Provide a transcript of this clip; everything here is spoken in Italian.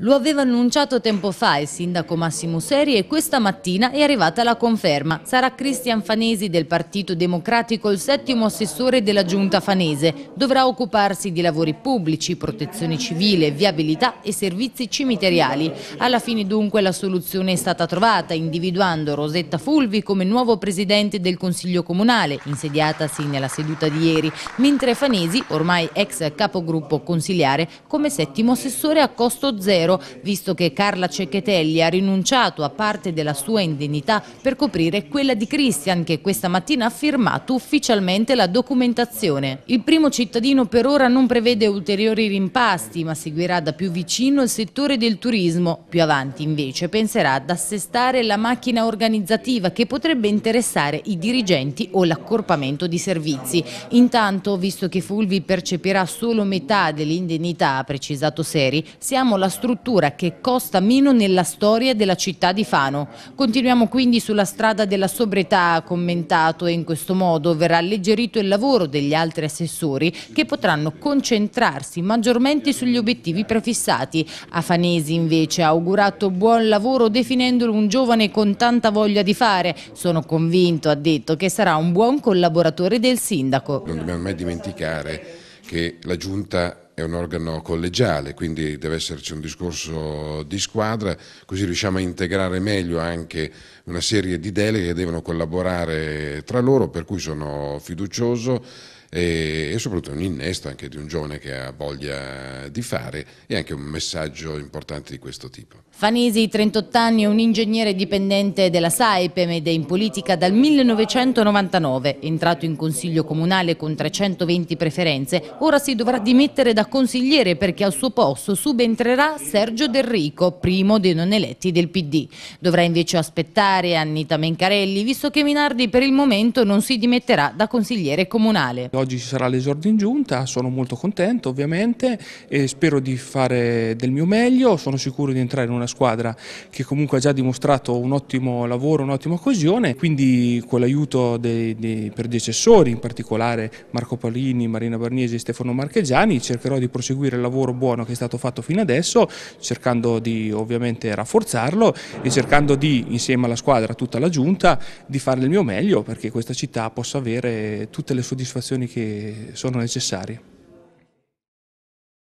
Lo aveva annunciato tempo fa il sindaco Massimo Seri e questa mattina è arrivata la conferma. Sarà Cristian Fanesi del Partito Democratico il settimo assessore della giunta fanese. Dovrà occuparsi di lavori pubblici, protezione civile, viabilità e servizi cimiteriali. Alla fine dunque la soluzione è stata trovata individuando Rosetta Fulvi come nuovo presidente del Consiglio Comunale, insediatasi nella seduta di ieri, mentre Fanesi, ormai ex capogruppo consiliare, come settimo assessore a costo zero Ministero, visto che Carla Cecchetelli ha rinunciato a parte della sua indennità per coprire quella di Christian che questa mattina ha firmato ufficialmente la documentazione. Il primo cittadino per ora non prevede ulteriori rimpasti, ma seguirà da più vicino il settore del turismo. Più avanti invece penserà ad assestare la macchina organizzativa che potrebbe interessare i dirigenti o l'accorpamento di servizi. Intanto, visto che Fulvi percepirà solo metà dell'indennità, ha precisato Seri, siamo la struttura struttura che costa meno nella storia della città di Fano. Continuiamo quindi sulla strada della sobrietà, ha commentato, e in questo modo verrà alleggerito il lavoro degli altri assessori che potranno concentrarsi maggiormente sugli obiettivi prefissati. Afanesi invece ha augurato buon lavoro definendolo un giovane con tanta voglia di fare. Sono convinto, ha detto, che sarà un buon collaboratore del sindaco. Non dobbiamo mai dimenticare che la Giunta è un organo collegiale, quindi deve esserci un discorso di squadra, così riusciamo a integrare meglio anche una serie di deleghe che devono collaborare tra loro, per cui sono fiducioso e, e soprattutto un innesto anche di un giovane che ha voglia di fare e anche un messaggio importante di questo tipo. Fanesi, 38 anni, è un ingegnere dipendente della Saipem ed è in politica dal 1999. Entrato in consiglio comunale con 320 preferenze, ora si dovrà dimettere da consigliere perché al suo posto subentrerà Sergio Delrico, primo dei non eletti del PD. Dovrà invece aspettare Annita Mencarelli, visto che Minardi per il momento non si dimetterà da consigliere comunale. Oggi ci sarà l'esordio in giunta, sono molto contento ovviamente e spero di fare del mio meglio, sono sicuro di entrare in una squadra che comunque ha già dimostrato un ottimo lavoro, un'ottima coesione, quindi con l'aiuto dei, dei predecessori, in particolare Marco Palini, Marina Barniesi e Stefano Marchegiani, cercherò di proseguire il lavoro buono che è stato fatto fino adesso, cercando di ovviamente rafforzarlo e cercando di, insieme alla squadra, tutta la giunta, di fare del mio meglio perché questa città possa avere tutte le soddisfazioni che sono necessarie.